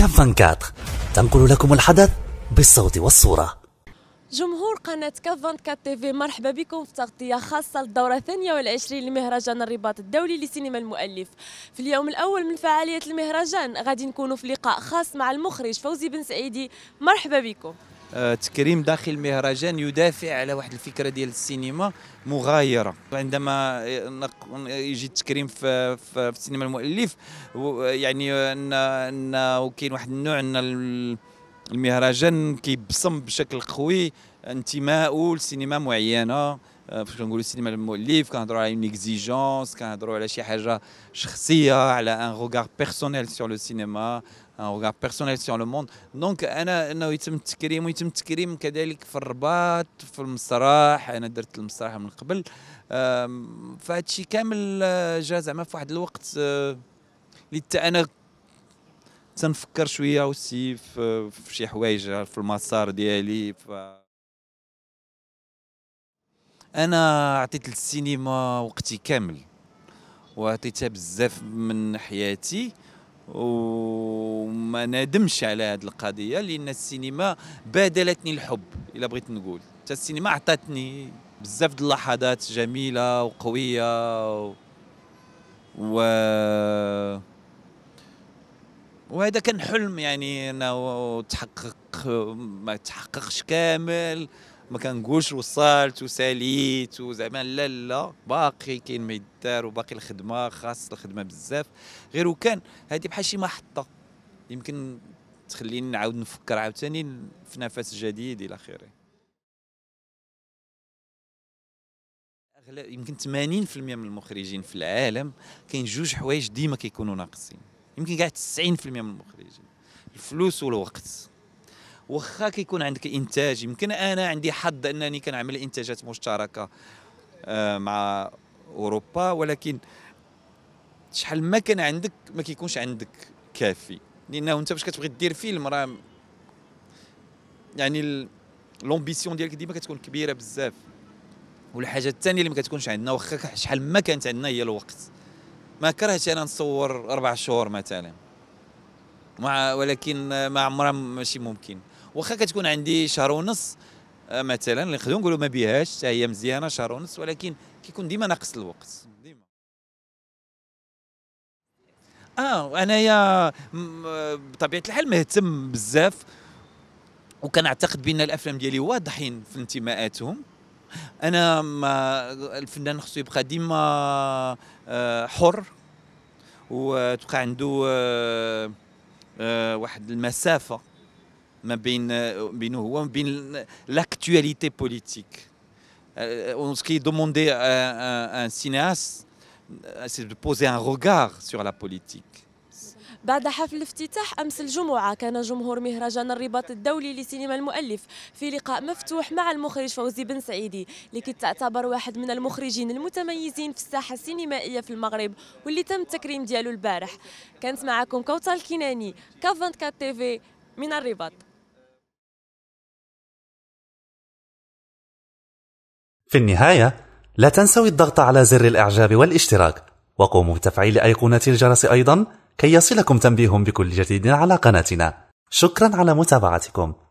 كاب 24 تنقل لكم الحدث بالصوت والصورة جمهور قناة كاف 24 تيفي مرحبا بكم في تغطية خاصة للدورة 22 لمهرجان الرباط الدولي لسينما المؤلف في اليوم الأول من فعالية المهرجان غادي نكونوا في لقاء خاص مع المخرج فوزي بن سعيدي مرحبا بكم آه، تكريم داخل المهرجان يدافع على واحد الفكره ديال السينما مغايره عندما يجي التكريم في, في السينما المؤلف يعني آه، ان كاين واحد النوع ان المهرجان كيبصم بشكل قوي انتمائه لسينما معينه آه، فاش كنقولوا السينما المؤلف كنهضروا على اون اكزيجونس كنهضروا على شي حاجه شخصيه على ان روغار بيرسونيل سور لو سينما ان روغار بيرسونيل سور لو موند دونك انا انه يتم التكريم ويتم التكريم كذلك في الرباط في المسرح انا درت المسرح من قبل فهادشي كامل آه، جا زعما في واحد الوقت اللي آه، حتى انا تنفكر شويه وسي في شي حوايج في المسار ديالي ف... انا عطيت للسينما وقتي كامل وعطيتها بزاف من حياتي وما نادمش على هذه القضيه لان السينما بادلتني الحب الا بغيت نقول حتى السينما عطاتني بزاف د اللحظات جميله وقويه و, و... وهذا كان حلم يعني انه تحقق ما تحققش كامل ما كنقولش وصلت وساليت وزعما لا لا باقي كاين ما يدار وباقي الخدمه خاص الخدمه بزاف غير وكان هذه بحال شي محطه يمكن تخليني نعاود نفكر عاوتاني في نفس جديد الى اخره يمكن 80% من المخرجين في العالم كاين جوج حوايج ديما كيكونوا ناقصين يمكن كاع 90% من المخرجين الفلوس والوقت واخا كيكون عندك انتاج يمكن انا عندي حظ انني كنعمل انتاجات مشتركه آه، مع اوروبا ولكن شحال ما كان عندك ما كيكونش عندك كافي لانه انت باش كتبغي دير فيلم راه يعني لومبيسيون ديالك ديما كتكون كبيره بزاف والحاجه الثانيه اللي ما كتكونش عندنا واخا شحال ما كانت عندنا هي الوقت ما كرهتش انا نصور اربع شهور مثلا مع ولكن ما عمرها ماشي ممكن واخا كتكون عندي شهر ونص آه، مثلا اللي نقدروا نقولوا ما بيهاش حتى هي مزيانه شهر ونص ولكن كيكون ديما ناقص الوقت ديما اه انايا بطبيعه الحال مهتم بزاف وكنعتقد بان الافلام ديالي واضحين في انتماءاتهم Je euh le fennec faut il que il reste toujours euh et qu'il ait euh une distance entre lui et l'actualité politique. Euh، ce se qui demander un un cinéaste euh، c'est de poser un regard sur la politique. بعد حفل افتتاح أمس الجمعة كان جمهور مهرجان الرباط الدولي لسينما المؤلف في لقاء مفتوح مع المخرج فوزي بن سعيدي لكي تعتبر واحد من المخرجين المتميزين في الساحة السينمائية في المغرب واللي تم التكريم ديالو البارح كانت معكم كوتال الكناني كاف 24 تيفي من الرباط في النهاية لا تنسوا الضغط على زر الإعجاب والاشتراك وقوموا بتفعيل أيقونة الجرس أيضاً كي يصلكم تنبيه بكل جديد على قناتنا شكرا على متابعتكم